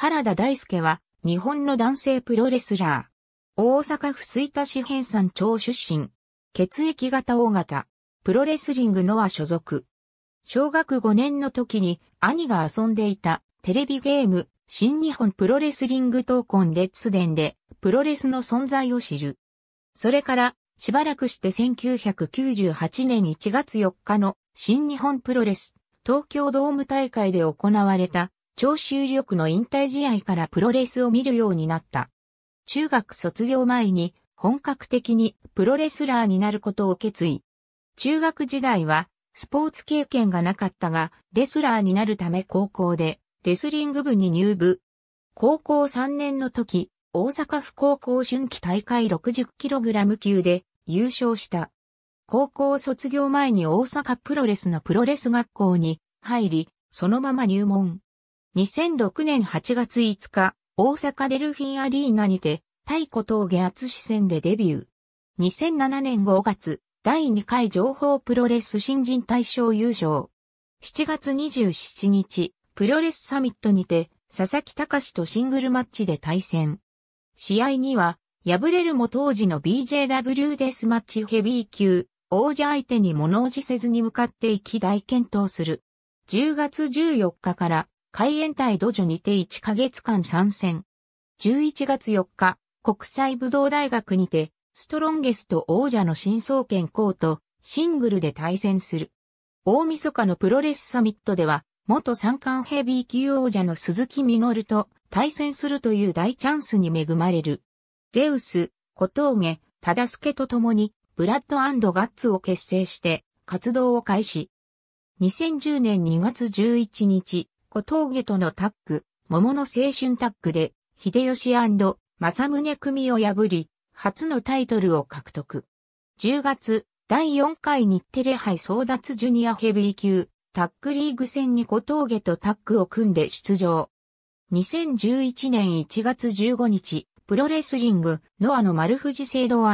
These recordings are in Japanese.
原田大輔は、日本の男性プロレスラー。大阪府吹田市編山町出身。血液型大型。プロレスリングノア所属。小学5年の時に兄が遊んでいたテレビゲーム新日本プロレスリング闘魂ツ伝でプロレスの存在を知る。それからしばらくして1998年1月4日の新日本プロレス東京ドーム大会で行われた長州力の引退試合からプロレスを見るようになった。中学卒業前に本格的にプロレスラーになることを決意。中学時代はスポーツ経験がなかったが、レスラーになるため高校でレスリング部に入部。高校3年の時、大阪府高校春季大会 60kg 級で優勝した。高校卒業前に大阪プロレスのプロレス学校に入り、そのまま入門。2006年8月5日、大阪デルフィンアリーナにて、太鼓峠厚視線でデビュー。2007年5月、第2回情報プロレス新人大賞優勝。7月27日、プロレスサミットにて、佐々木隆とシングルマッチで対戦。試合には、敗れるも当時の BJW デスマッチヘビー級、王者相手に物おじせずに向かっていき大健闘する。10月14日から海援隊ドジョにて1ヶ月間参戦。11月4日、国際武道大学にて、ストロンゲスト王者の新総研コーとシングルで対戦する。大晦日のプロレスサミットでは、元三冠ヘビー級王者の鈴木みのると対戦するという大チャンスに恵まれる。ゼウス、小峠、忠助と共に、ブラッドガッツを結成して、活動を開始。2010年2月11日、小峠とのタッグ、桃の青春タッグで、秀吉正宗組を破り、初のタイトルを獲得。10月、第4回日テレ杯争奪ジュニアヘビー級、タッグリーグ戦に小峠とタッグを組んで出場。2011年1月15日、プロレスリング、ノアの丸藤制度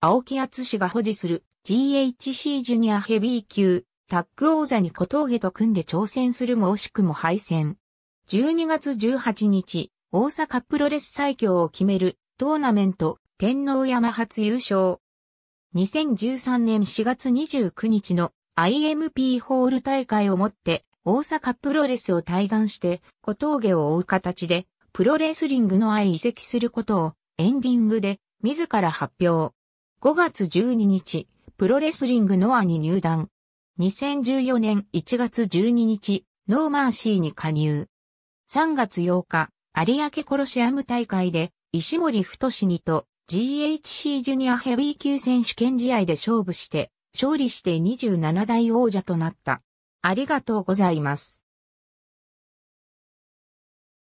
青木敦氏が保持する GHC ジュニアヘビー級タッグ王座に小峠と組んで挑戦するも惜しくも敗戦。12月18日、大阪プロレス最強を決めるトーナメント天皇山初優勝。2013年4月29日の IMP ホール大会をもって大阪プロレスを対岸して小峠を追う形でプロレスリングの愛移籍することをエンディングで自ら発表。5月12日、プロレスリングノアに入団。2014年1月12日、ノーマーシーに加入。3月8日、有明コロシアム大会で、石森太にと GHC ジュニアヘビー級選手権試合で勝負して、勝利して27代王者となった。ありがとうございます。